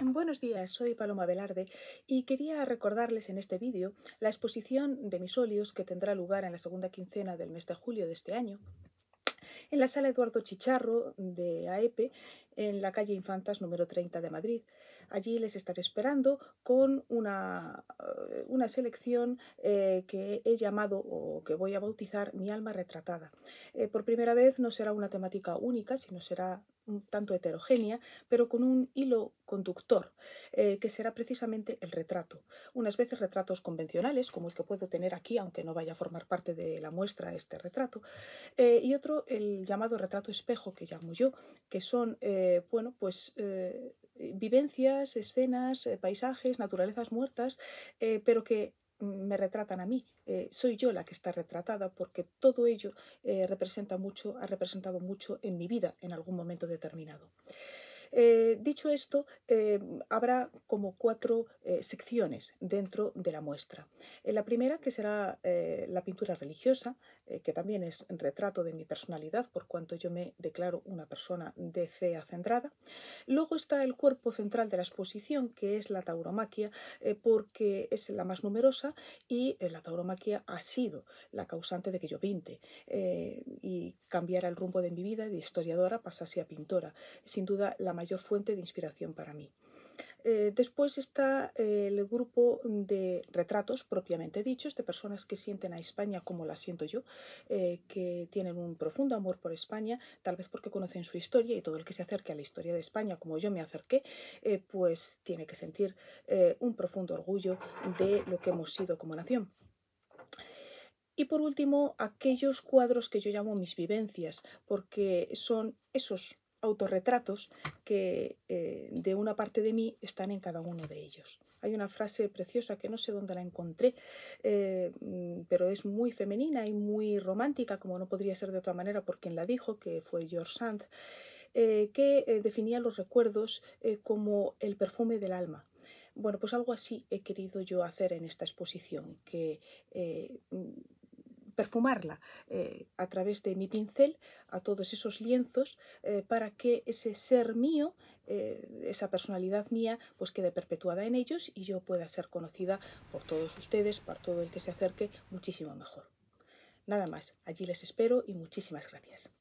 Mm, buenos días, soy Paloma Velarde y quería recordarles en este vídeo la exposición de mis óleos que tendrá lugar en la segunda quincena del mes de julio de este año en la sala Eduardo Chicharro de AEPE en la calle Infantas número 30 de Madrid. Allí les estaré esperando con una, eh, una selección eh, que he llamado o que voy a bautizar Mi alma retratada. Eh, por primera vez no será una temática única, sino será un tanto heterogénea, pero con un hilo conductor, que será precisamente el retrato. Unas veces retratos convencionales, como el que puedo tener aquí, aunque no vaya a formar parte de la muestra este retrato, y otro el llamado retrato espejo, que llamo yo, que son... Eh, bueno, pues eh, vivencias, escenas, eh, paisajes, naturalezas muertas, pero que me retratan a mí. soy yo la que está retratada porque todo ello representa mucho, ha representado mucho en mi vida en algún momento determinado. Eh, dicho esto, eh, habrá como cuatro eh, secciones dentro de la muestra. En la primera, que será la pintura religiosa, que también es retrato de mi personalidad, por cuanto yo me declaro una persona de fe acendrada. Luego está el cuerpo central de la exposición, que es la tauromaquia, porque es la más numerosa y la tauromaquia ha sido la causante de que yo pinte y cambiara el rumbo de mi vida de historiadora pasase a pintora. Sin duda, la mayor fuente de inspiración para mí. Eh, después está eh, el grupo de retratos propiamente dichos, de personas que sienten a España como la siento yo, eh, que tienen un profundo amor por España, tal vez porque conocen su historia y todo el que se acerque a la historia de España, como yo me acerqué, pues tiene que sentir un profundo orgullo de lo que hemos sido como nación. Y por último, aquellos cuadros que yo llamo mis vivencias, porque son esos autorretratos que eh, de una parte de mí están en cada uno de ellos. Hay una frase preciosa que no sé dónde la encontré, eh, mm, pero es muy femenina y muy romántica, como no podría ser de otra manera por quien la dijo, que fue George Sand, eh, que definía los recuerdos como el perfume del alma. Bueno, pues algo así he querido yo hacer en esta exposición, que fumarla eh, a través de mi pincel a todos esos lienzos eh, para que ese ser mío, eh, esa personalidad mía, pues quede perpetuada en ellos y yo pueda ser conocida por todos ustedes, por todo el que se acerque, muchísimo mejor. Nada más, allí les espero y muchísimas gracias.